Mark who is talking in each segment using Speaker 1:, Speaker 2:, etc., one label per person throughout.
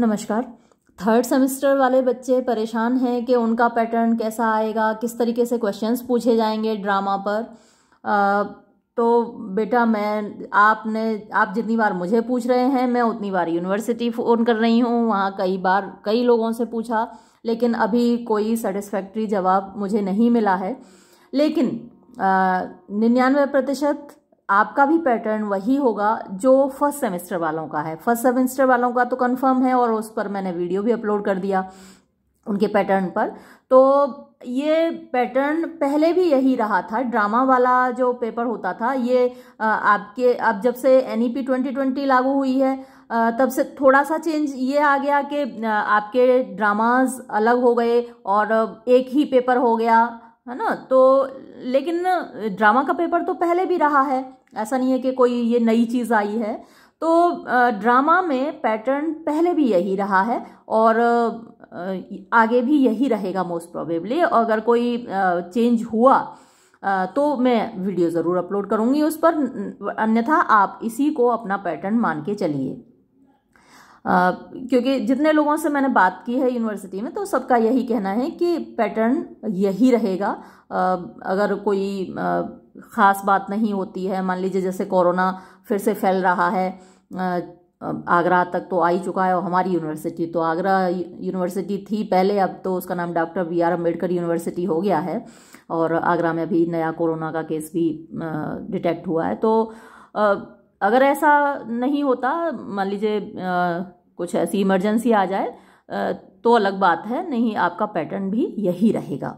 Speaker 1: नमस्कार third semester वाले बच्चे परेशान हैं कि उनका पैटर्न कैसा आएगा किस तरीके से क्वेश्चंस पूछे जाएंगे ड्रामा पर आ, तो बेटा मैं आपने आप जितनी बार मुझे पूछ रहे हैं मैं उतनी बार यूनिवर्सिटी फ़ोन कर रही हूँ वहाँ कई बार कई लोगों से पूछा लेकिन अभी कोई सेटिस्फैक्ट्री जवाब मुझे नहीं मिला है लेकिन निन्यानवे प्रतिशत आपका भी पैटर्न वही होगा जो फर्स्ट सेमेस्टर वालों का है फर्स्ट सेमेस्टर वालों का तो कंफर्म है और उस पर मैंने वीडियो भी अपलोड कर दिया उनके पैटर्न पर तो ये पैटर्न पहले भी यही रहा था ड्रामा वाला जो पेपर होता था ये आपके अब जब से N E P twenty twenty लागू हुई है तब से थोड़ा सा चेंज ये आ गया कि आपके ड्रामाज अलग हो गए और एक ही पेपर हो गया है ना तो लेकिन ड्रामा का पेपर तो पहले भी रहा है ऐसा नहीं है कि कोई ये नई चीज़ आई है तो ड्रामा में पैटर्न पहले भी यही रहा है और आगे भी यही रहेगा मोस्ट प्रोबेबली अगर कोई चेंज हुआ तो मैं वीडियो ज़रूर अपलोड करूँगी उस पर अन्यथा आप इसी को अपना पैटर्न मान के चलिए क्योंकि जितने लोगों से मैंने बात की है यूनिवर्सिटी में तो सबका यही कहना है कि पैटर्न यही रहेगा अगर कोई ख़ास बात नहीं होती है मान लीजिए जैसे कोरोना फिर से फैल रहा है आगरा तक तो आ ही चुका है और हमारी यूनिवर्सिटी तो आगरा यूनिवर्सिटी थी पहले अब तो उसका नाम doctor V R Ambedkar university हो गया है और आगरा में भी नया कोरोना का केस भी डिटेक्ट हुआ है तो अगर ऐसा नहीं होता मान लीजिए कुछ ऐसी इमरजेंसी आ जाए तो अलग बात है नहीं आपका पैटर्न भी यही रहेगा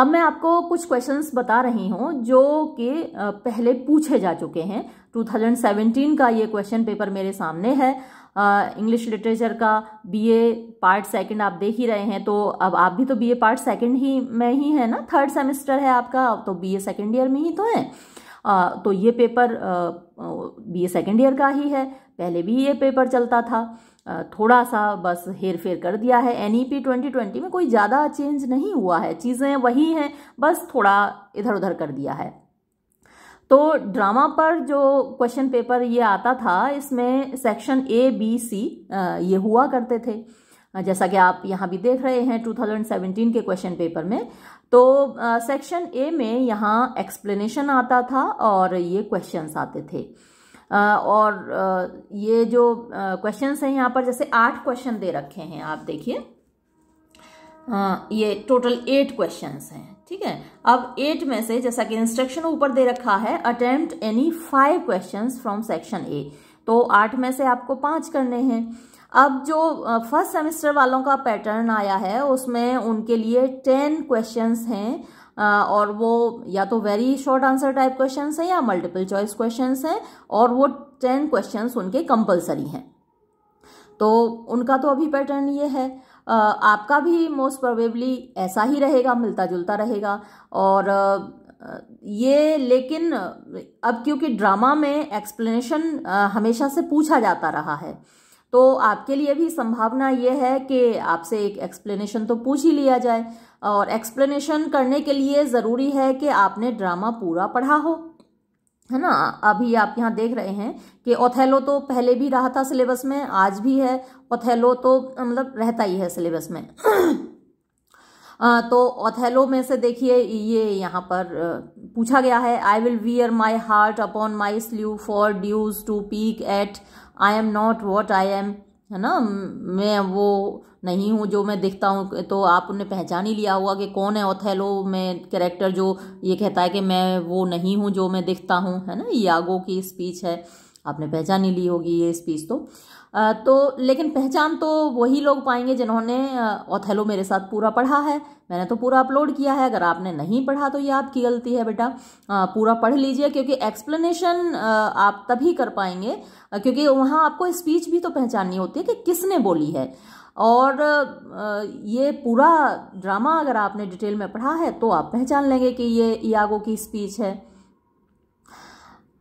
Speaker 1: अब मैं आपको कुछ क्वेश्चंस बता रही हूँ जो कि पहले पूछे जा चुके हैं 2017 का ये क्वेश्चन पेपर मेरे सामने है इंग्लिश लिटरेचर का बीए पार्ट सेकंड आप देख ही रहे हैं तो अब आप भी तो बीए पार्ट सेकंड ही में ही है ना थर्ड सेमेस्टर है आपका तो बीए सेकंड ईयर में ही तो है तो ये paper B A second year का ही है पहले भी ये पेपर चलता था थोड़ा सा बस हेर फेर कर दिया है N E P twenty twenty में कोई ज़्यादा चेंज नहीं हुआ है चीज़ें वही हैं बस थोड़ा इधर उधर कर दिया है तो ड्रामा पर जो क्वेश्चन पेपर ये आता था इसमें सेक्शन ए बी सी ये हुआ करते थे जैसा कि आप यहाँ भी देख रहे हैं 2017 के क्वेश्चन पेपर में तो सेक्शन ए में यहाँ एक्सप्लेनेशन आता था और ये क्वेश्चंस आते थे और ये जो क्वेश्चंस हैं यहाँ पर जैसे आठ क्वेश्चन दे रखे हैं आप देखिए ये टोटल एट क्वेश्चंस हैं ठीक है अब एट में से जैसा कि इंस्ट्रक्शन ऊपर दे रखा है attempt any five questions from section A तो आठ में से आपको पांच करने हैं अब जो फर्स्ट सेमेस्टर वालों का पैटर्न आया है उसमें उनके लिए टेन क्वेश्चंस हैं और वो या तो very short answer type question हैं या मल्टीपल चॉइस क्वेश्चन हैं और वो टेन क्वेश्चन उनके कंपलसरी हैं तो उनका तो अभी पैटर्न ये है आपका भी मोस्ट प्रोबेबली ऐसा ही रहेगा मिलता जुलता रहेगा और ये लेकिन अब क्योंकि ड्रामा में एक्सप्लेनेशन हमेशा से पूछा जाता रहा है तो आपके लिए भी संभावना ये है कि आपसे एक एक्सप्लेनेशन तो पूछ ही लिया जाए और एक्सप्लेनेशन करने के लिए ज़रूरी है कि आपने ड्रामा पूरा पढ़ा हो है ना अभी आप यहाँ देख रहे हैं कि ओथेलो तो पहले भी रहा था सिलेबस में आज भी है ओथेलो तो मतलब रहता ही है सिलेबस में तो ओथेलो में से देखिए ये यहाँ पर पूछा गया है I will wear my heart upon my sleeve for daws to peck at I am not what I am है ना मैं वो नहीं हूँ जो मैं दिखता हूँ तो आपने पहचान ही लिया होगा कि कौन है ओथेलो में कैरेक्टर जो ये कहता है कि मैं वो नहीं हूँ जो मैं दिखता हूँ है ना यागो की स्पीच है आपने पहचान ही ली होगी ये स्पीच तो तो लेकिन पहचान तो वही लोग पाएंगे जिन्होंने ओथेलो मेरे साथ पूरा पढ़ा है मैंने तो पूरा अपलोड किया है अगर आपने नहीं पढ़ा तो ये आपकी गलती है बेटा पूरा पढ़ लीजिए क्योंकि एक्सप्लेनेशन आप तभी कर पाएंगे क्योंकि वहाँ आपको स्पीच भी तो पहचाननी होती है कि किसने बोली है और ये पूरा ड्रामा अगर आपने डिटेल में पढ़ा है तो आप पहचान लेंगे कि ये इयागो की स्पीच है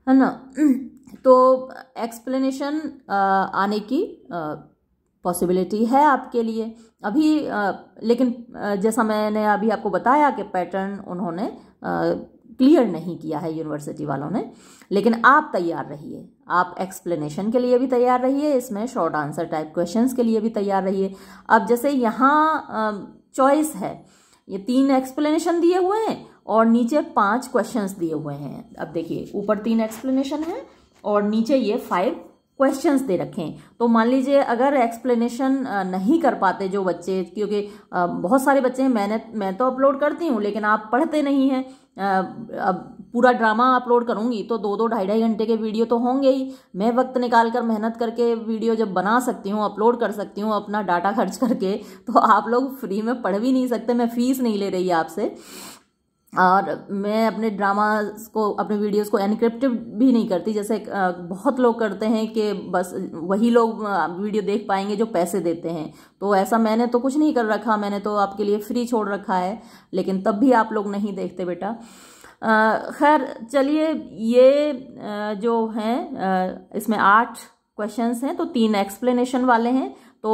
Speaker 1: है ना तो एक्सप्लेनेशन uh, आने की पॉसिबिलिटी uh, है आपके लिए अभी आ, uh, लेकिन जैसा मैंने अभी आपको बताया कि पैटर्न उन्होंने क्लियर नहीं किया है यूनिवर्सिटी वालों ने लेकिन आप तैयार रहिए आप एक्सप्लेनेशन के लिए भी तैयार रहिए इसमें शॉर्ट आंसर टाइप क्वेश्चंस के लिए भी तैयार रहिए अब जैसे यहाँ चॉइस um, है ये तीन एक्सप्लेनेशन दिए हुए हैं और नीचे पांच क्वेश्चंस दिए हुए हैं अब देखिए ऊपर तीन एक्सप्लेनेशन है और नीचे ये फाइव क्वेश्चंस दे रखें तो मान लीजिए अगर एक्सप्लेनेशन नहीं कर पाते जो बच्चे क्योंकि बहुत सारे बच्चे हैं मैंने मैं तो अपलोड करती हूँ लेकिन आप पढ़ते नहीं हैं अब पूरा ड्रामा अपलोड करूँगी तो दो दो ढाई ढाई घंटे के वीडियो तो होंगे ही मैं वक्त निकाल कर मेहनत करके वीडियो जब बना सकती हूँ अपलोड कर सकती हूँ अपना डाटा खर्च करके तो आप लोग फ्री में पढ़ भी नहीं सकते मैं फ़ीस नहीं ले रही आपसे और मैं अपने ड्रामा को अपने वीडियोस को एनक्रिप्टिव भी नहीं करती जैसे बहुत लोग करते हैं कि बस वही लोग वीडियो देख पाएंगे जो पैसे देते हैं तो ऐसा मैंने तो कुछ नहीं कर रखा मैंने तो आपके लिए फ्री छोड़ रखा है लेकिन तब भी आप लोग नहीं देखते बेटा खैर चलिए ये जो हैं इसमें आठ क्वेश्चंस हैं तो तीन एक्सप्लेनेशन वाले हैं तो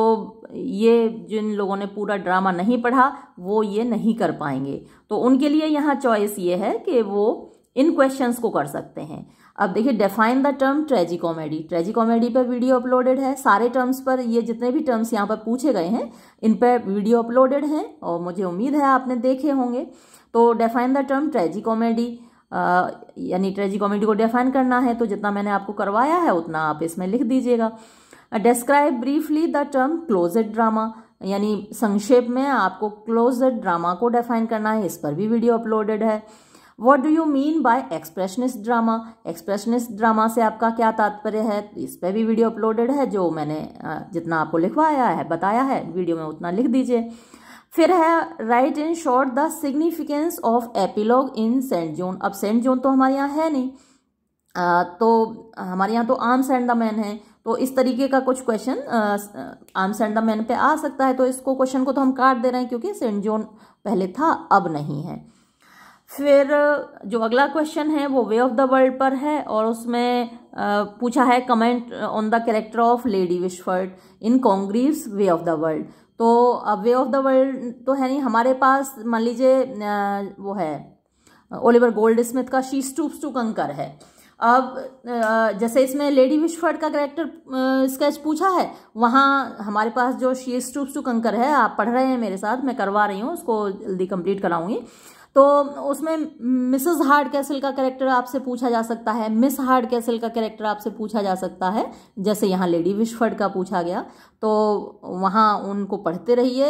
Speaker 1: ये जिन लोगों ने पूरा ड्रामा नहीं पढ़ा वो ये नहीं कर पाएंगे तो उनके लिए यहाँ चॉइस ये है कि वो इन क्वेश्चंस को कर सकते हैं अब देखिए define the term tragicomedy tragicomedy पर वीडियो अपलोडेड है सारे टर्म्स पर ये जितने भी टर्म्स यहाँ पर पूछे गए हैं इन पर वीडियो अपलोडेड हैं और मुझे उम्मीद है आपने देखे होंगे तो define the term tragicomedy यानी ट्रेजी कॉमेडी को डिफाइन करना है तो जितना मैंने आपको करवाया है उतना आप इसमें लिख दीजिएगा describe briefly the term closet drama यानी संक्षेप में आपको क्लोजेड ड्रामा को डिफाइन करना है इस पर भी वीडियो अपलोडेड है what do you mean by expressionist drama expressionist drama से आपका क्या तात्पर्य है इस पर भी वीडियो अपलोडेड है जो मैंने uh, जितना आपको लिखवाया है बताया है वीडियो में उतना लिख दीजिए फिर है write in short the significance of epilogue in Saint Joan अब सेंट जोन तो हमारे यहाँ है नहीं आ, uh, तो हमारे यहाँ तो आम सेंट द मैन है तो इस तरीके का कुछ question answer and the Man पे आ सकता है तो इसको क्वेश्चन को तो हम काट दे रहे हैं क्योंकि सेंट जोन पहले था अब नहीं है फिर जो अगला क्वेश्चन है वो वे ऑफ द वर्ल्ड पर है और उसमें पूछा है comment on the character of Lady Wishfort in Congreve's Way of the World तो अब वे ऑफ द वर्ल्ड तो है नहीं हमारे पास मान लीजिए वो है ओलिवर गोल्ड स्मिथ का शी स्टूप्स टू कंकर है अब जैसे इसमें लेडी विश्वर्ड का करेक्टर स्केच पूछा है वहाँ हमारे पास जो शी स्टूप्स टू कंकर है आप पढ़ रहे हैं मेरे साथ मैं करवा रही हूँ उसको जल्दी कंप्लीट कराऊंगी तो उसमें मिसेस हार्ड कैसल का करेक्टर आपसे पूछा जा सकता है मिस हार्ड कैसल का करेक्टर आपसे पूछा जा सकता है जैसे यहाँ लेडी विशफर्ड का पूछा गया तो वहाँ उनको पढ़ते रहिए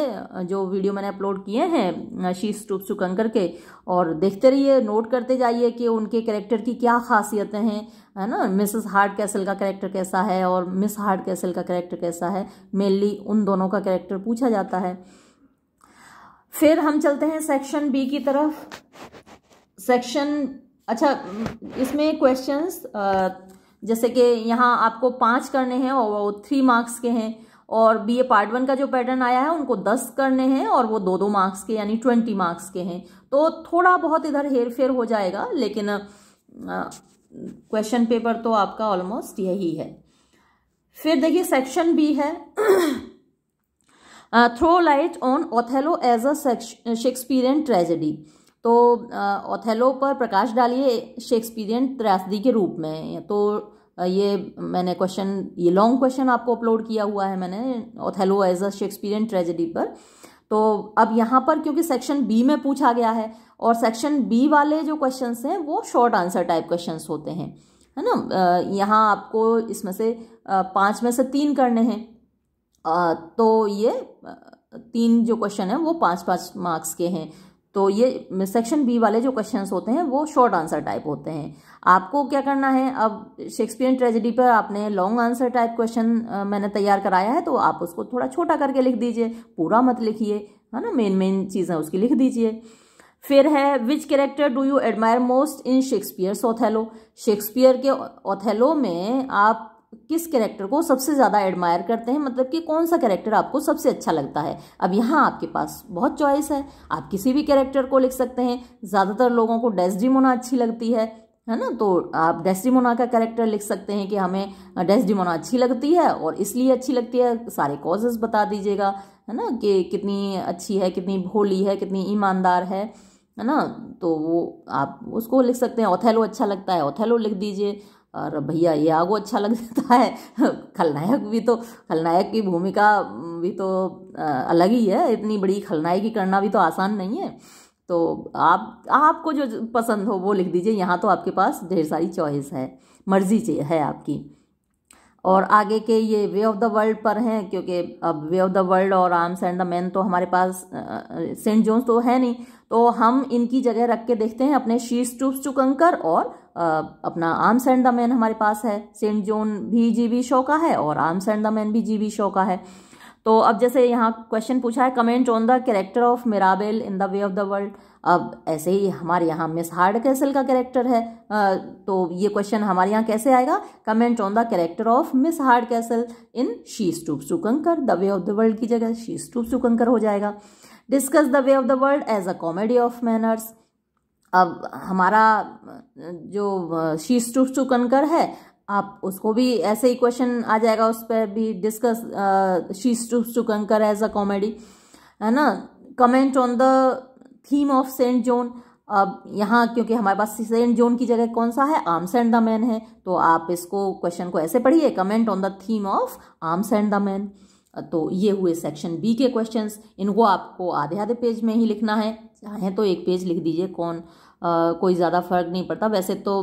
Speaker 1: जो वीडियो मैंने अपलोड किए हैं शीश टूप सुकंकर के और देखते रहिए नोट करते जाइए कि उनके करेक्टर की क्या खासियतें हैं है ना मिसेस हार्ड कैसल का करेक्टर कैसा है और मिस हार्ड कैसल का करेक्टर कैसा है मेनली उन दोनों का करेक्टर पूछा जाता है फिर हम चलते हैं सेक्शन बी की तरफ सेक्शन अच्छा इसमें क्वेश्चंस जैसे कि यहाँ आपको पाँच करने हैं और वो थ्री मार्क्स के हैं और बी ए पार्ट वन का जो पैटर्न आया है उनको दस करने हैं और वो दो दो मार्क्स के यानी ट्वेंटी मार्क्स के हैं तो थोड़ा बहुत इधर हेर फेर हो जाएगा लेकिन क्वेश्चन पेपर तो आपका ऑलमोस्ट यही है फिर देखिए सेक्शन बी है throw light on Othello as a Shakespearean tragedy तो ओथेलो पर प्रकाश डालिए शेक्सपियरियन त्रासदी के रूप में तो ये मैंने क्वेश्चन ये लॉन्ग क्वेश्चन आपको अपलोड किया हुआ है मैंने Othello as a Shakespearean tragedy पर तो अब यहाँ पर क्योंकि सेक्शन बी में पूछा गया है और सेक्शन बी वाले जो क्वेश्चन हैं वो शॉर्ट आंसर टाइप क्वेश्चन होते हैं है ना यहाँ आपको इसमें से पाँच में से तीन करने हैं तो ये तीन जो क्वेश्चन है वो पाँच पाँच मार्क्स के हैं तो ये सेक्शन बी वाले जो क्वेश्चंस होते हैं वो शॉर्ट आंसर टाइप होते हैं आपको क्या करना है अब शेक्सपियर ट्रेजेडी पर आपने लॉन्ग आंसर टाइप क्वेश्चन मैंने तैयार कराया है तो आप उसको थोड़ा छोटा करके लिख दीजिए पूरा मत लिखिए है ना मेन मेन चीज़ें उसकी लिख दीजिए फिर है which character do you admire most in Shakespeare's Othello Shakespeare के ओथेलो में आप किस कैरेक्टर को सबसे ज़्यादा एडमायर करते हैं मतलब कि कौन सा कैरेक्टर आपको सबसे अच्छा लगता है अब यहाँ आपके पास बहुत चॉइस है आप किसी भी कैरेक्टर को लिख सकते हैं ज़्यादातर लोगों को डेस्डिमोना अच्छी लगती है है ना तो आप डेस्डिमोना का कैरेक्टर लिख सकते हैं कि हमें डेस्डिमोना अच्छी लगती है और इसलिए अच्छी लगती है सारे कॉजेज़ बता दीजिएगा है ना कि कितनी अच्छी है कितनी भोली है कितनी ईमानदार है है ना तो वो आप उसको लिख सकते हैं ओथेलो अच्छा लगता है ओथेलो लिख दीजिए और भैया ये आगो अच्छा लग जाता है खलनायक भी तो खलनायक की भूमिका भी तो अलग ही है इतनी बड़ी खलनायकी करना भी तो आसान नहीं है तो आप आपको जो पसंद हो वो लिख दीजिए यहाँ तो आपके पास ढेर सारी चॉइस है मर्जी है आपकी और आगे के ये वे ऑफ द वर्ल्ड पर हैं क्योंकि अब वे ऑफ द वर्ल्ड और आर्म्स एंड द मैन तो हमारे पास सेंट जोन्स तो है नहीं तो हम इनकी जगह रख के देखते हैं अपने शीर्ष टूप्स टू कंकर और आ, अपना आर्म्स एंड द मैन हमारे पास है सेंट जोन भी जी बी शो का है और आर्म्स एंड द मैन भी जी बी शो का है तो अब जैसे यहाँ क्वेश्चन पूछा है comment on the character of Mirabell in the Way of the World अब ऐसे ही हमारे यहाँ मिस हार्ड कैसल का कैरेक्टर है तो ये क्वेश्चन हमारे यहाँ कैसे आएगा comment on the character of Miss Hardcastle in She Stoop to Conquer the Way of the World की जगह शी स्टूप सुकंकर हो जाएगा discuss the Way of the World as a comedy of manners अब हमारा जो शीश to चुकनकर है आप उसको भी ऐसे ही क्वेश्चन आ जाएगा उस पर भी discuss She Stoops to Conquer as a comedy है ना comment on the theme of Saint Joan अब यहाँ क्योंकि हमारे पास सेंट जोन की जगह कौन सा है आर्म्स एंड द मैन है तो आप इसको क्वेश्चन को ऐसे पढ़िए comment on the theme of Arms and the Man तो ये हुए सेक्शन बी के क्वेश्चंस इनको आपको आधे आधे पेज में ही लिखना है चाहे तो एक पेज लिख दीजिए कौन कोई ज़्यादा फ़र्क नहीं पड़ता वैसे तो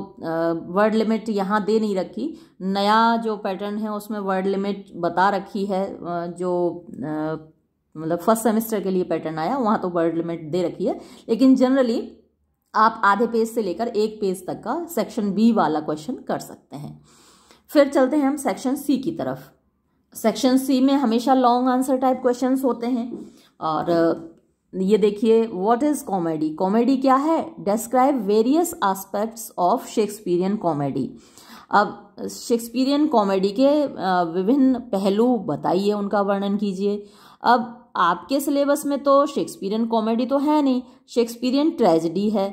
Speaker 1: वर्ड लिमिट यहाँ दे नहीं रखी नया जो पैटर्न है उसमें वर्ड लिमिट बता रखी है जो मतलब फर्स्ट सेमेस्टर के लिए पैटर्न आया वहाँ तो वर्ड लिमिट दे रखी है लेकिन जनरली आप आधे पेज से लेकर एक पेज तक का सेक्शन बी वाला क्वेश्चन कर सकते हैं फिर चलते हैं हम सेक्शन सी की तरफ सेक्शन सी में हमेशा लॉन्ग आंसर टाइप क्वेश्चंस होते हैं और ये देखिए व्हाट इज कॉमेडी कॉमेडी क्या है describe various aspects of Shakespearean comedy अब शेक्सपियरियन कॉमेडी के विभिन्न पहलू बताइए उनका वर्णन कीजिए अब आपके सिलेबस में तो शेक्सपियरियन कॉमेडी तो है नहीं शेक्सपियरियन ट्रेजिडी है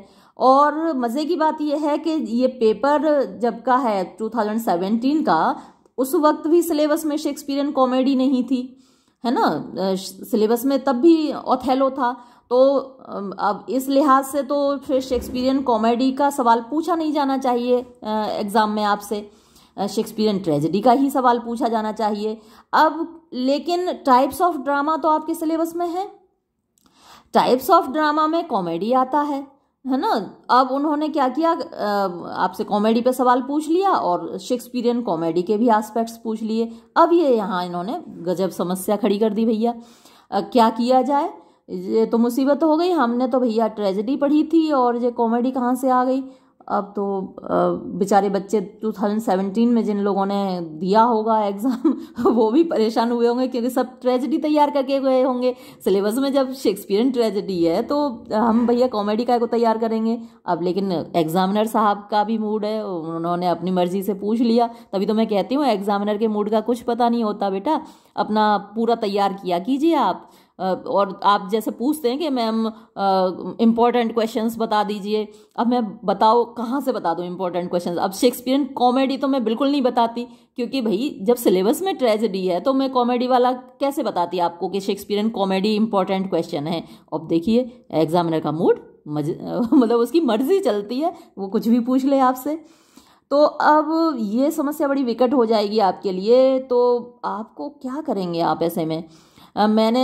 Speaker 1: और मज़े की बात यह है कि ये पेपर जब का है 2017 का उस वक्त भी सिलेबस में शेक्सपियरियन कॉमेडी नहीं थी है ना सिलेबस में तब भी ओथेलो था तो अब इस लिहाज से तो फिर शेक्सपियरियन कॉमेडी का सवाल पूछा नहीं जाना चाहिए एग्ज़ाम में आपसे शेक्सपियरियन ट्रेजेडी का ही सवाल पूछा जाना चाहिए अब लेकिन टाइप्स ऑफ ड्रामा तो आपके सिलेबस में है टाइप्स ऑफ ड्रामा में कॉमेडी आता है है ना अब उन्होंने क्या किया आपसे कॉमेडी पे सवाल पूछ लिया और शेक्सपियरियन कॉमेडी के भी एस्पेक्ट्स पूछ लिए अब ये यहाँ इन्होंने गजब समस्या खड़ी कर दी भैया क्या किया जाए ये तो मुसीबत हो गई हमने तो भैया ट्रेजेडी पढ़ी थी और ये कॉमेडी कहाँ से आ गई अब तो बेचारे बच्चे 2017 में जिन लोगों ने दिया होगा एग्ज़ाम वो भी परेशान हुए होंगे क्योंकि सब ट्रेजेडी तैयार करके गए होंगे सिलेबस में जब शेक्सपियर ट्रेजेडी है तो हम भैया कॉमेडी का को तैयार करेंगे अब लेकिन एग्ज़ामिनर साहब का भी मूड है उन्होंने अपनी मर्ज़ी से पूछ लिया तभी तो मैं कहती हूँ एग्ज़ामिनर के मूड का कुछ पता नहीं होता बेटा अपना पूरा तैयार किया कीजिए आप और आप जैसे पूछते हैं कि मैम इम्पॉर्टेंट क्वेश्चन बता दीजिए अब मैं बताओ कहाँ से बता दूँ इम्पॉर्टेंट क्वेश्चन अब शेक्सपियरियन कॉमेडी तो मैं बिल्कुल नहीं बताती क्योंकि भाई जब सिलेबस में ट्रेजिडी है तो मैं कॉमेडी वाला कैसे बताती आपको कि शेक्सपियरियन कॉमेडी इंपॉर्टेंट क्वेश्चन है अब देखिए एग्जामिनर का मूड मतलब उसकी मर्जी चलती है वो कुछ भी पूछ ले आपसे तो अब ये समस्या बड़ी विकट हो जाएगी आपके लिए तो आपको क्या करेंगे आप ऐसे में मैंने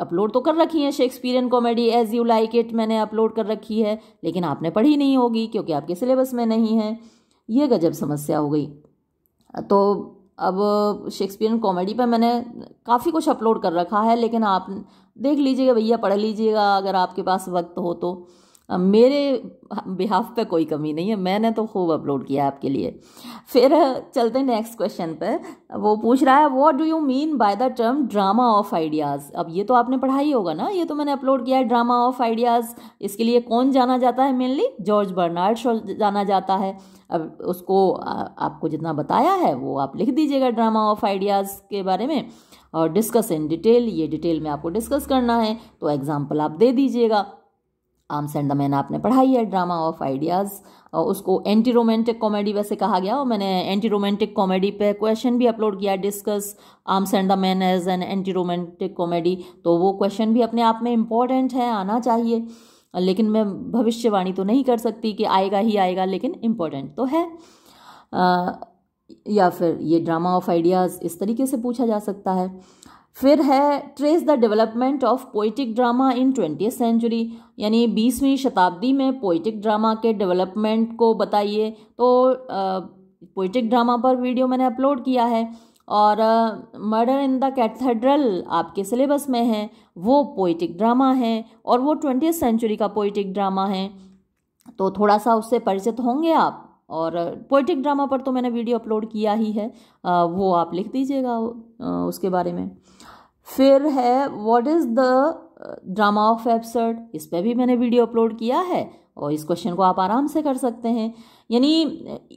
Speaker 1: अपलोड तो कर रखी है Shakespearean comedy As You Like It मैंने अपलोड कर रखी है लेकिन आपने पढ़ी नहीं होगी क्योंकि आपके सिलेबस में नहीं है ये गजब समस्या हो गई तो अब शेक्सपियरियन कॉमेडी पर मैंने काफ़ी कुछ अपलोड कर रखा है लेकिन आप देख लीजिएगा भैया पढ़ लीजिएगा अगर आपके पास वक्त हो तो मेरे बिहाफ पे कोई कमी नहीं है मैंने तो खूब अपलोड किया आपके लिए फिर चलते हैं नेक्स्ट क्वेश्चन पर वो पूछ रहा है what do you mean by the term drama of ideas अब ये तो आपने पढ़ा ही होगा ना ये तो मैंने अपलोड किया है ड्रामा ऑफ आइडियाज़ इसके लिए कौन जाना जाता है मेनली जॉर्ज बर्नार्ड शो जाना जाता है अब उसको आपको जितना बताया है वो आप लिख दीजिएगा ड्रामा ऑफ आइडियाज़ के बारे में और डिस्कस इन डिटेल ये डिटेल में आपको डिस्कस करना है तो एग्ज़ाम्पल आप दे दीजिएगा आर्म्स एंड द मैन आपने पढ़ाई है ड्रामा ऑफ आइडियाज़ उसको एंटी रोमांटिक कॉमेडी वैसे कहा गया और मैंने एंटी रोमांटिक कॉमेडी पे क्वेश्चन भी अपलोड किया discuss Arms and the Man as an anti romantic comedy तो वो क्वेश्चन भी अपने आप में इम्पॉर्टेंट है आना चाहिए लेकिन मैं भविष्यवाणी तो नहीं कर सकती कि आएगा ही आएगा लेकिन इम्पोर्टेंट तो है आ, या फिर ये ड्रामा ऑफ आइडियाज़ इस तरीके से पूछा जा सकता है फिर है trace the development of poetic drama in twenty century यानी बीसवीं शताब्दी में पोइटिक ड्रामा के डेवलपमेंट को बताइए तो पोइटिक ड्रामा पर वीडियो मैंने अपलोड किया है और मर्डर इन द कैथेड्रल आपके सिलेबस में है वो पोइटिक ड्रामा है और वो ट्वेंटी सेंचुरी का पोइटिक ड्रामा है तो थोड़ा सा उससे परिचित होंगे आप और पोइटिक ड्रामा पर तो मैंने वीडियो अपलोड किया ही है वो आप लिख दीजिएगा उसके बारे में फिर है what is the drama of absurd इस पर भी मैंने वीडियो अपलोड किया है और इस क्वेश्चन को आप आराम से कर सकते हैं यानी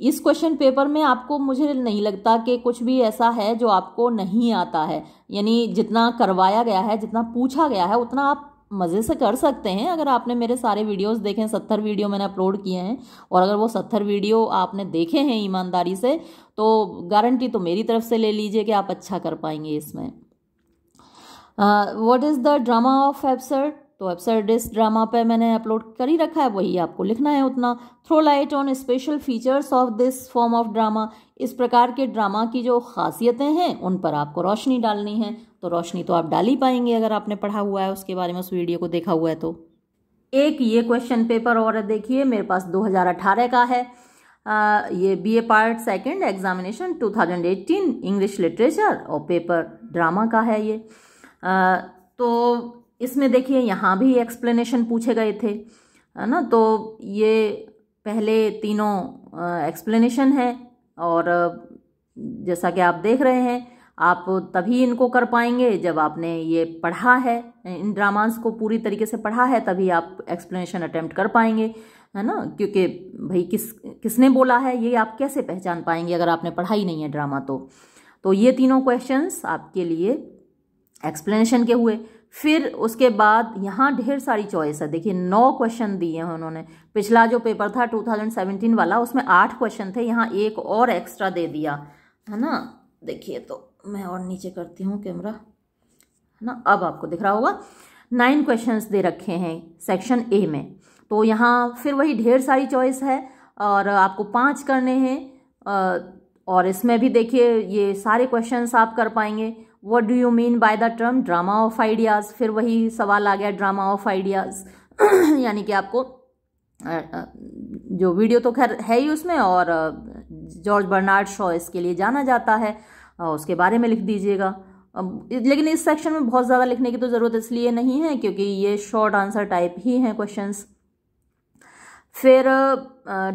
Speaker 1: इस क्वेश्चन पेपर में आपको मुझे नहीं लगता कि कुछ भी ऐसा है जो आपको नहीं आता है यानी जितना करवाया गया है जितना पूछा गया है उतना आप मज़े से कर सकते हैं अगर आपने मेरे सारे वीडियोस देखे हैं सत्तर वीडियो मैंने अपलोड किए हैं और अगर वो सत्तर वीडियो आपने देखे हैं ईमानदारी से तो गारंटी तो मेरी तरफ से ले लीजिए कि आप अच्छा कर पाएंगे इसमें what is the drama of absurd तो एब्सर्डिस ड्रामा पे मैंने अपलोड कर ही रखा है वही आपको लिखना है उतना throw light on special features of this form of drama इस प्रकार के ड्रामा की जो खासियतें हैं उन पर आपको रोशनी डालनी है तो रोशनी तो आप डाल ही पाएंगे अगर आपने पढ़ा हुआ है उसके बारे में उस वीडियो को देखा हुआ है तो एक ये क्वेश्चन पेपर और देखिए मेरे पास दो का है आ, ये A part second examination eighteen English literature और पेपर ड्रामा का है ये आ, तो इसमें देखिए यहाँ भी एक्सप्लेनेशन पूछे गए थे है ना तो ये पहले तीनों एक्सप्लेनेशन है और जैसा कि आप देख रहे हैं आप तभी इनको कर पाएंगे जब आपने ये पढ़ा है इन ड्रामास को पूरी तरीके से पढ़ा है तभी आप एक्सप्लेनेशन अटेम्प्ट कर पाएंगे है ना क्योंकि भाई किस किसने बोला है ये आप कैसे पहचान पाएंगे अगर आपने पढ़ा ही नहीं है ड्रामा तो तो ये तीनों क्वेश्चंस आपके लिए एक्सप्लेनेशन के हुए फिर उसके बाद यहाँ ढेर सारी चॉइस है देखिए नौ क्वेश्चन दिए हैं उन्होंने पिछला जो पेपर था 2017 वाला उसमें आठ क्वेश्चन थे यहाँ एक और एक्स्ट्रा दे दिया है ना देखिए तो मैं और नीचे करती हूँ कैमरा है ना अब आपको दिख रहा होगा नाइन क्वेश्चंस दे रखे हैं सेक्शन ए में तो यहाँ फिर वही ढेर सारी चॉइस है और आपको पाँच करने हैं और इसमें भी देखिए ये सारे क्वेश्चन आप कर पाएंगे what do you mean by the term drama of ideas फिर वही सवाल आ गया ड्रामा ऑफ आइडियाज़ यानी कि आपको जो वीडियो तो खैर है ही उसमें और जॉर्ज बर्नार्ड शॉ इसके लिए जाना जाता है उसके बारे में लिख दीजिएगा लेकिन इस सेक्शन में बहुत ज़्यादा लिखने की तो ज़रूरत इसलिए नहीं है क्योंकि ये शॉर्ट आंसर टाइप ही हैं क्वेश्चंस फिर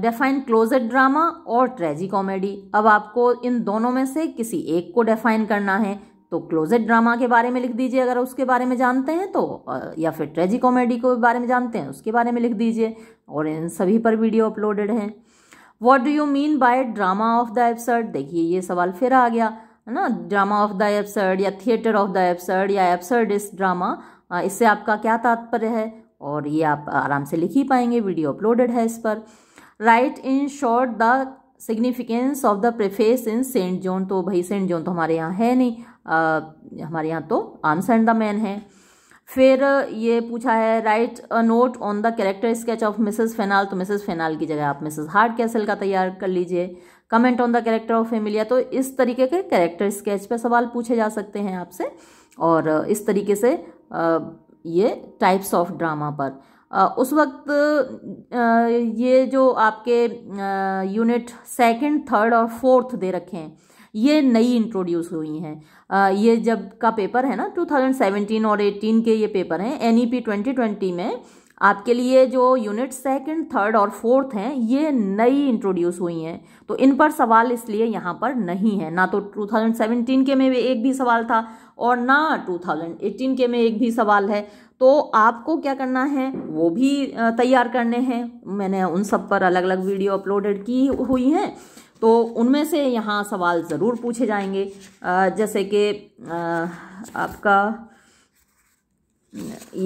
Speaker 1: डिफाइन क्लोजेड ड्रामा और ट्रेजी कॉमेडी अब आपको इन दोनों में से किसी एक को डिफाइन करना है तो क्लोजेड ड्रामा के बारे में लिख दीजिए अगर उसके बारे में जानते हैं तो या फिर ट्रेजी कॉमेडी के बारे में जानते हैं उसके बारे में लिख दीजिए और इन सभी पर वीडियो अपलोडेड हैं what do you mean by drama of the absurd देखिए ये सवाल फिर आ गया है ना ड्रामा ऑफ द एप्सर्ड या थिएटर ऑफ द एप्सर्ड या एपसर्ड इस ड्रामा इससे आपका क्या तात्पर्य है और ये आप आराम से लिख ही पाएंगे वीडियो अपलोडेड है इस पर write in short the significance of the preface in Saint John तो भाई सेंट जॉन तो हमारे यहाँ है नहीं हमारे यहाँ तो आंसर एंड द मैन है फिर ये पूछा है write a note on the character sketch of Mrs Fainall तो मिसेस फेनाल की जगह आप मिसेस हार्ड कैसल का तैयार कर लीजिए comment on the character of Emilia तो इस तरीके के कैरेक्टर स्केच पे सवाल पूछे जा सकते हैं आपसे और इस तरीके से ये टाइप्स ऑफ ड्रामा पर उस वक्त ये जो आपके यूनिट सेकंड थर्ड और फोर्थ दे रखे हैं ये नई इंट्रोड्यूस हुई हैं ये जब का पेपर है ना 2017 और 18 के ये पेपर हैं एन ई पी में आपके लिए जो यूनिट सेकंड थर्ड और फोर्थ हैं ये नई इंट्रोड्यूस हुई हैं तो इन पर सवाल इसलिए यहाँ पर नहीं है ना तो 2017 के में एक भी सवाल था और ना 2018 के में एक भी सवाल है तो आपको क्या करना है वो भी तैयार करने हैं मैंने उन सब पर अलग अलग वीडियो अपलोडेड की हुई हैं तो उनमें से यहाँ सवाल ज़रूर पूछे जाएंगे जैसे कि आपका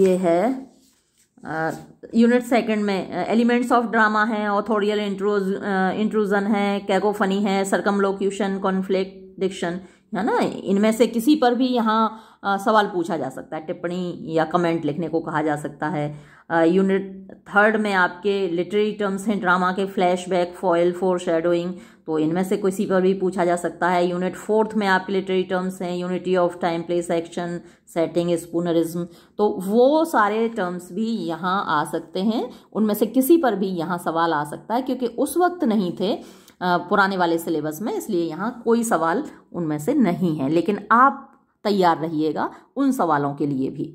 Speaker 1: ये है यूनिट सेकंड में एलिमेंट्स ऑफ ड्रामा हैं ऑथोरियल इंट्रोज इंट्रूजन है कैगोफनी है सरकम लोक्यूशन कॉन्फ्लिक्ट डिक्शन है ना इनमें से किसी पर भी यहाँ सवाल पूछा जा सकता है टिप्पणी या कमेंट लिखने को कहा जा सकता है यूनिट थर्ड में आपके लिटरेरी टर्म्स हैं ड्रामा के फ्लैशबैक फॉयल फॉर शेडोइंग तो इनमें से किसी पर भी पूछा जा सकता है यूनिट फोर्थ में आपके लिटरेरी टर्म्स हैं unity of time place action setting spoonerism तो वो सारे टर्म्स भी यहाँ आ सकते हैं उनमें से किसी पर भी यहाँ सवाल आ सकता है क्योंकि उस वक्त नहीं थे पुराने वाले सिलेबस में इसलिए यहाँ कोई सवाल उनमें से नहीं है लेकिन आप तैयार रहिएगा उन सवालों के लिए भी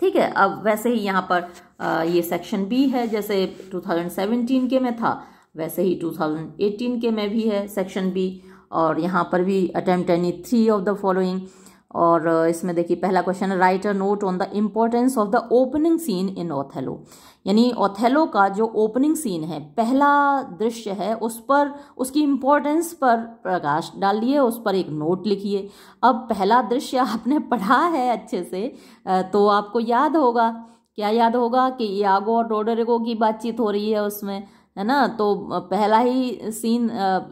Speaker 1: ठीक है अब वैसे ही यहाँ पर ये सेक्शन बी है जैसे 2017 के में था वैसे ही 2018 के में भी है सेक्शन बी और यहाँ पर भी attempt any three of the following और इसमें देखिए पहला question write a note on the importance of the opening scene in Othello यानी ओथेलो का जो ओपनिंग सीन है पहला दृश्य है उस पर उसकी इम्पोर्टेंस पर प्रकाश डालिए उस पर एक नोट लिखिए अब पहला दृश्य आपने पढ़ा है अच्छे से तो आपको याद होगा क्या याद होगा कि यागो और रोडरेगो की बातचीत हो रही है उसमें है ना तो पहला ही सीन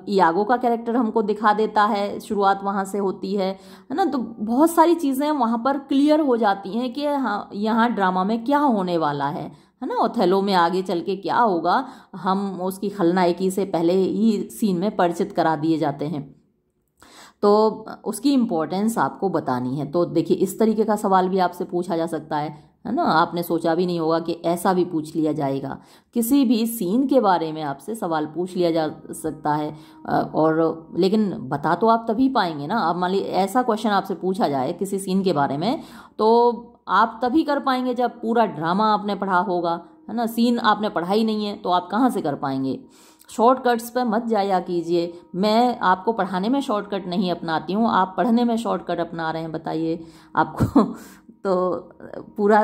Speaker 1: यागो का कैरेक्टर हमको दिखा देता है शुरुआत वहाँ से होती है है ना तो बहुत सारी चीज़ें वहाँ पर क्लियर हो जाती हैं कि हाँ यहाँ ड्रामा में क्या होने वाला है है ना ओथेलो में आगे चल के क्या होगा हम उसकी खलनायकी से पहले ही सीन में परिचित करा दिए जाते हैं तो उसकी इम्पोर्टेंस आपको बतानी है तो देखिए इस तरीके का सवाल भी आपसे पूछा जा सकता है है ना आपने सोचा भी नहीं होगा कि ऐसा भी पूछ लिया जाएगा किसी भी सीन के बारे में आपसे सवाल पूछ लिया जा सकता है और लेकिन बता तो आप तभी पाएंगे ना आप मान ली ऐसा क्वेश्चन आपसे पूछा जाए किसी सीन के बारे में तो आप तभी कर पाएंगे जब पूरा ड्रामा आपने पढ़ा होगा है ना सीन आपने पढ़ा ही नहीं है तो आप कहाँ से कर पाएंगे शॉर्टकट्स पर मत जाया कीजिए मैं आपको पढ़ाने में शॉर्टकट नहीं अपनाती हूँ आप पढ़ने में शॉर्टकट अपना रहे हैं बताइए आपको तो पूरा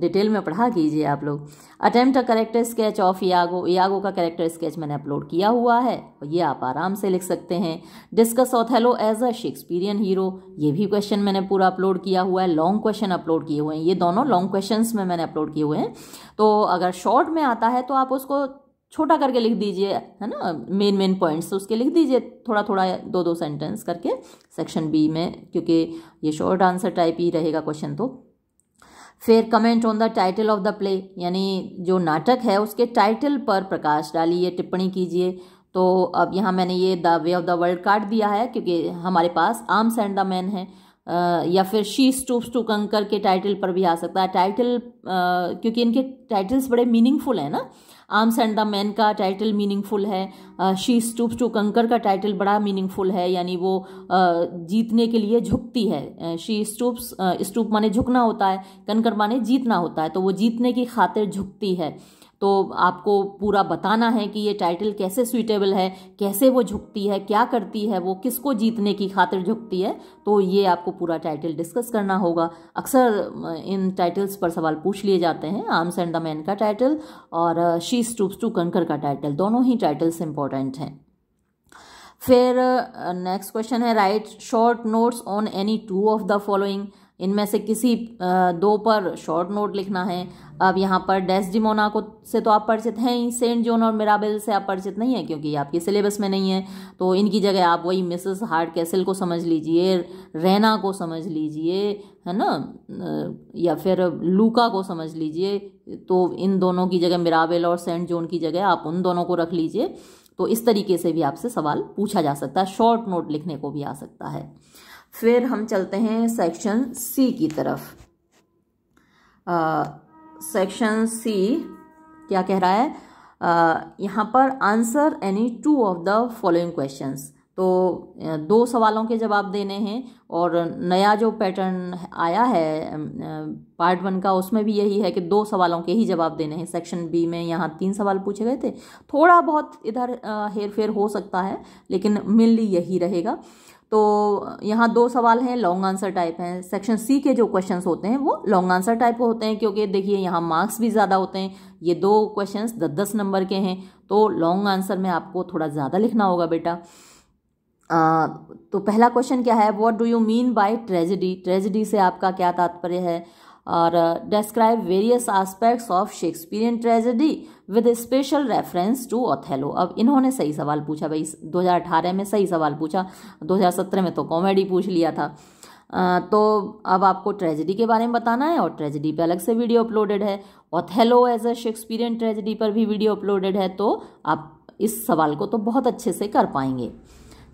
Speaker 1: डिटेल में पढ़ा कीजिए आप लोग attempt character sketch of Iago Iago का करेक्टर स्केच मैंने अपलोड किया हुआ है और ये आप आराम से लिख सकते हैं discuss Othello as a Shakespearean hero ये भी क्वेश्चन मैंने पूरा अपलोड किया हुआ है लॉन्ग क्वेश्चन अपलोड किए हुए हैं ये दोनों लॉन्ग क्वेश्चन में मैंने अपलोड किए हुए हैं तो अगर शॉर्ट में आता है तो आप उसको छोटा करके लिख दीजिए है ना मेन मेन पॉइंट्स उसके लिख दीजिए थोड़ा थोड़ा दो दो सेंटेंस करके सेक्शन बी में क्योंकि ये शॉर्ट आंसर टाइप ही रहेगा क्वेश्चन तो फिर comment on the title of the play यानी जो नाटक है उसके टाइटल पर प्रकाश डालिए टिप्पणी कीजिए तो अब यहाँ मैंने ये the Way of the World card दिया है क्योंकि हमारे पास आर्म्स एंड द मैन है या फिर शी स्टूप्स टू कंकर के टाइटल पर भी आ सकता है टाइटल क्योंकि इनके टाइटल्स बड़े मीनिंगफुल हैं ना आर्म्स एंड द मैन का टाइटल मीनिंगफुल है शी स्टूप्स टू कंकर का टाइटल बड़ा मीनिंगफुल है यानी वो जीतने के लिए झुकती है शी स्टूप्स स्टूप माने झुकना होता है कंकर माने जीतना होता है तो वो जीतने की खातिर झुकती है तो आपको पूरा बताना है कि ये टाइटल कैसे सुइटेबल है कैसे वो झुकती है क्या करती है वो किसको जीतने की खातिर झुकती है तो ये आपको पूरा टाइटल डिस्कस करना होगा अक्सर इन टाइटल्स पर सवाल पूछ लिए जाते हैं आर्म्स एंड द मैन का टाइटल और शी स्टूप्स टू कंकर का टाइटल दोनों ही टाइटल्स इंपॉर्टेंट हैं फिर नेक्स्ट क्वेश्चन है write short notes on any two of the following इनमें से किसी दो पर शॉर्ट नोट लिखना है अब यहाँ पर डेस डिमोना को से तो आप परिचित हैं ही सेंट जोन और मिराबेल से आप परिचित नहीं है क्योंकि आपके सिलेबस में नहीं है तो इनकी जगह आप वही मिसेस हार्ड कैसल को समझ लीजिए रैना को समझ लीजिए है ना या फिर लूका को समझ लीजिए तो इन दोनों की जगह मिराबेल और सेंट जोन की जगह आप उन दोनों को रख लीजिए तो इस तरीके से भी आपसे सवाल पूछा जा सकता है शॉर्ट नोट लिखने को भी आ सकता है फिर हम चलते हैं सेक्शन सी की तरफ आ, सेक्शन सी क्या कह रहा है यहाँ पर answer any two of the following questions तो दो सवालों के जवाब देने हैं और नया जो पैटर्न आया है पार्ट वन का उसमें भी यही है कि दो सवालों के ही जवाब देने हैं सेक्शन बी में यहाँ तीन सवाल पूछे गए थे थोड़ा बहुत इधर हेर फेर हो सकता है लेकिन मेनली यही रहेगा तो यहाँ दो सवाल हैं लॉन्ग आंसर टाइप हैं सेक्शन सी के जो क्वेश्चंस होते हैं वो लॉन्ग आंसर टाइप होते हैं क्योंकि देखिए यहाँ मार्क्स भी ज़्यादा होते हैं ये दो क्वेश्चंस दस दस नंबर के हैं तो लॉन्ग आंसर में आपको थोड़ा ज़्यादा लिखना होगा बेटा आ, तो पहला क्वेश्चन क्या है what do you mean by tragedy tragedy से आपका क्या तात्पर्य है और describe various aspects of Shakespearean tragedy with special reference to Othello अब इन्होंने सही सवाल पूछा भाई 2018 में सही सवाल पूछा 2017 में तो कॉमेडी पूछ लिया था आ, तो अब आपको ट्रेजेडी के बारे में बताना है और ट्रेजेडी पे अलग से वीडियो अपलोडेड है Othello as a Shakespearean tragedy पर भी वीडियो अपलोडेड है तो आप इस सवाल को तो बहुत अच्छे से कर पाएंगे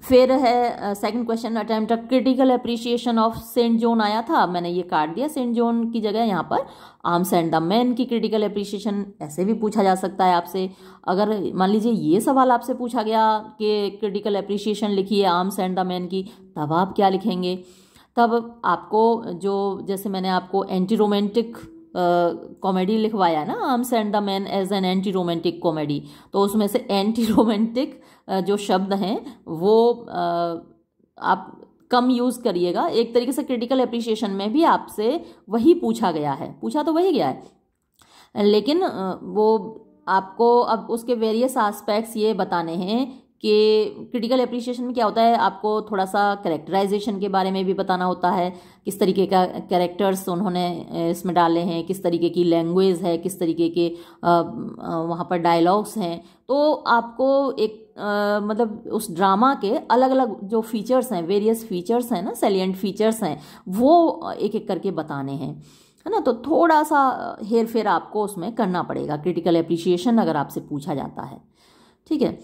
Speaker 1: फिर है second question attempt critical appreciation of Saint Joan आया था मैंने ये काट दिया सेंट जोन की जगह यहाँ पर आर्म्स एंड द मैन की क्रिटिकल अप्रिशिएशन ऐसे भी पूछा जा सकता है आपसे अगर मान लीजिए ये सवाल आपसे पूछा गया कि क्रिटिकल लिखी है आर्म्स एंड द मैन की तब आप क्या लिखेंगे तब आपको जो जैसे मैंने आपको एंटी रोमेंटिक कॉमेडी लिखवाया ना Arms and the Man as an anti romantic comedy तो उसमें से एंटी रोमांटिक जो शब्द हैं वो आप कम यूज़ करिएगा एक तरीके से क्रिटिकल अप्रिशिएशन में भी आपसे वही पूछा गया है पूछा तो वही गया है लेकिन वो आपको अब उसके वेरियस आस्पेक्ट्स ये बताने हैं कि क्रिटिकल अप्रिसिएशन में क्या होता है आपको थोड़ा सा करेक्टराइजेशन के बारे में भी बताना होता है किस तरीके का कैरेक्टर्स उन्होंने इसमें डाले हैं किस तरीके की लैंग्वेज है किस तरीके के वहाँ पर डायलॉग्स हैं तो आपको एक आ, मतलब उस ड्रामा के अलग अलग जो फीचर्स हैं वेरियस फीचर्स हैं ना सेलियंट फीचर्स हैं वो एक एक करके बताने हैं है ना तो थोड़ा सा हेर फेर आपको उसमें करना पड़ेगा क्रिटिकल अप्रिसिएशन अगर आपसे पूछा जाता है ठीक है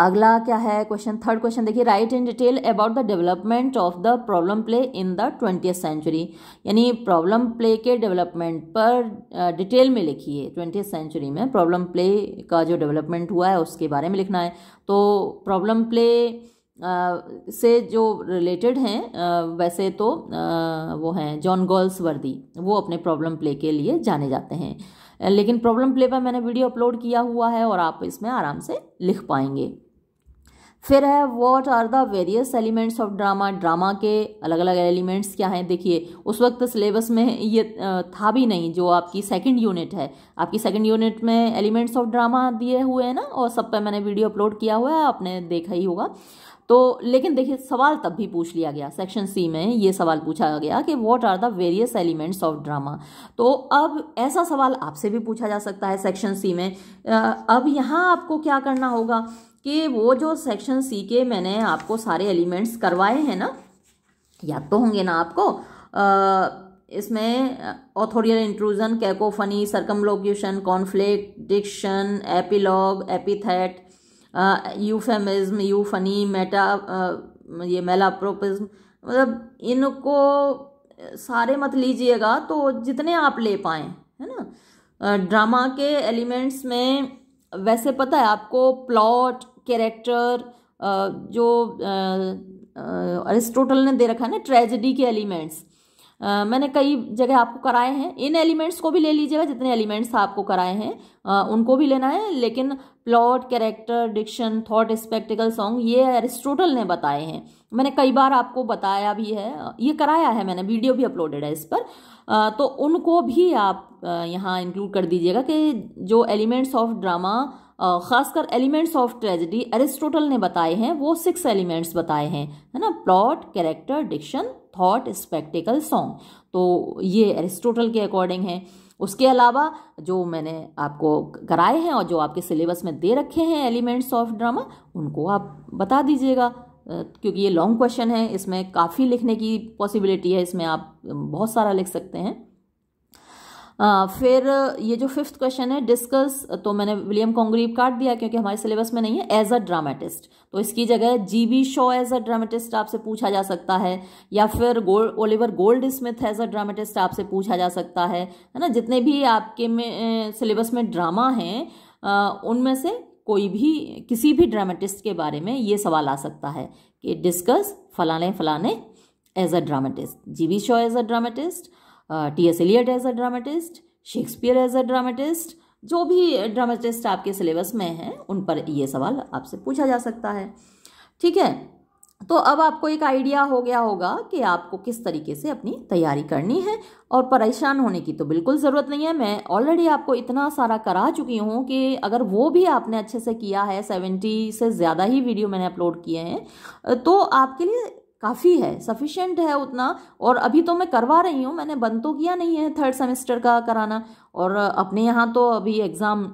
Speaker 1: अगला क्या है क्वेश्चन थर्ड क्वेश्चन देखिए write in detail about the development of the problem play in the twenty century यानी प्रॉब्लम प्ले के डेवलपमेंट पर डिटेल में लिखिए ट्वेंटी सेंचुरी में प्रॉब्लम प्ले का जो डेवलपमेंट हुआ है उसके बारे में लिखना है तो प्रॉब्लम प्ले से जो रिलेटेड हैं वैसे तो वो हैं जॉन गोल्स वर्दी वो अपने प्रॉब्लम प्ले के लिए जाने जाते हैं लेकिन प्रॉब्लम प्ले पर मैंने वीडियो अपलोड किया हुआ है और आप इसमें आराम से लिख पाएंगे फिर है what are the various elements of drama drama के अलग अलग एलिमेंट्स क्या हैं देखिए उस वक्त सिलेबस में ये था भी नहीं जो आपकी सेकंड यूनिट है आपकी सेकंड यूनिट में एलिमेंट्स ऑफ ड्रामा दिए हुए हैं ना और सब पे मैंने वीडियो अपलोड किया हुआ है आपने देखा ही होगा तो लेकिन देखिए सवाल तब भी पूछ लिया गया सेक्शन सी में ये सवाल पूछा गया कि what are the various elements of drama तो अब ऐसा सवाल आपसे भी पूछा जा सकता है सेक्शन सी में अब यहाँ आपको क्या करना होगा कि वो जो सेक्शन सी के मैंने आपको सारे एलिमेंट्स करवाए हैं ना याद तो होंगे ना आपको आ, इसमें authorial intrusion cacophony circumlocution conflict diction epilogue epithet euphemism euphony meta आ, ये मेलाप्रोपिज्म मतलब इनको सारे मत लीजिएगा तो जितने आप ले पाएँ है ना ड्रामा के एलिमेंट्स में वैसे पता है आपको प्लॉट कैरेक्टर जो अरिस्टोटल ने दे रखा है ना ट्रेजेडी के एलिमेंट्स आ, मैंने कई जगह आपको कराए हैं इन एलिमेंट्स को भी ले लीजिएगा जितने एलिमेंट्स आपको कराए हैं आ, उनको भी लेना है लेकिन plot character diction thought spectacle song ये एरिस्टोटल ने बताए हैं मैंने कई बार आपको बताया भी है ये कराया है मैंने वीडियो भी अपलोडेड है इस पर आ, तो उनको भी आप यहाँ इंक्लूड कर दीजिएगा कि जो एलिमेंट्स ऑफ ड्रामा खासकर एलिमेंट्स ऑफ ट्रेजिडी एरिस्टोटल ने बताए हैं वो सिक्स एलिमेंट्स बताए हैं है ना plot character diction thought spectacle song तो ये एरिस्टोटल के अकॉर्डिंग है उसके अलावा जो मैंने आपको कराए हैं और जो आपके सिलेबस में दे रखे हैं एलिमेंट्स ऑफ ड्रामा उनको आप बता दीजिएगा क्योंकि ये लॉन्ग क्वेश्चन है इसमें काफ़ी लिखने की पॉसिबिलिटी है इसमें आप बहुत सारा लिख सकते हैं फिर ये जो फिफ्थ क्वेश्चन है डिस्कस तो मैंने विलियम कॉन्ग्रीव काट दिया क्योंकि हमारे सिलेबस में नहीं है एज अ ड्रामेटिस्ट तो इसकी जगह G B Shaw as a dramatist आपसे पूछा जा सकता है या फिर Gold Oliver Goldsmith as a dramatist आपसे पूछा जा सकता है है ना जितने भी आपके में सिलेबस में ड्रामा हैं उनमें से कोई भी किसी भी ड्रामेटिस्ट के बारे में ये सवाल आ सकता है कि डिस्कस फलाने फलाने as a dramatist G B Shaw as a dramatist T S Eliot as a dramatist Shakespeare as a dramatist जो भी ड्रामेटिस्ट आपके सिलेबस में हैं उन पर ये सवाल आपसे पूछा जा सकता है ठीक है तो अब आपको एक आइडिया हो गया होगा कि आपको किस तरीके से अपनी तैयारी करनी है और परेशान होने की तो बिल्कुल ज़रूरत नहीं है मैं ऑलरेडी आपको इतना सारा करा चुकी हूँ कि अगर वो भी आपने अच्छे से किया है सेवेंटी से ज़्यादा ही वीडियो मैंने अपलोड किए हैं तो आपके लिए काफ़ी है सफिशेंट है उतना और अभी तो मैं करवा रही हूँ मैंने बंद तो किया नहीं है थर्ड सेमेस्टर का कराना और अपने यहाँ तो अभी एग्ज़ाम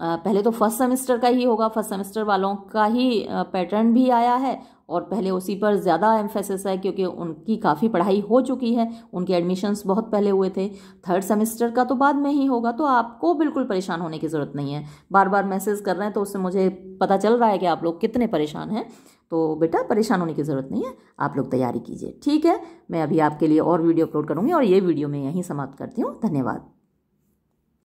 Speaker 1: पहले तो फर्स्ट सेमेस्टर का ही होगा फर्स्ट सेमेस्टर वालों का ही पैटर्न भी आया है और पहले उसी पर ज़्यादा एम्फेसिस है क्योंकि उनकी काफ़ी पढ़ाई हो चुकी है उनके एडमिशन्स बहुत पहले हुए थे थर्ड सेमेस्टर का तो बाद में ही होगा तो आपको बिल्कुल परेशान होने की ज़रूरत नहीं है बार बार मैसेज कर रहे हैं तो उससे मुझे पता चल रहा है कि आप लोग कितने परेशान हैं तो बेटा परेशान होने की ज़रूरत नहीं है आप लोग तैयारी कीजिए ठीक है मैं अभी आपके लिए और वीडियो अपलोड करूँगी और ये वीडियो मैं यहीं समाप्त करती हूँ धन्यवाद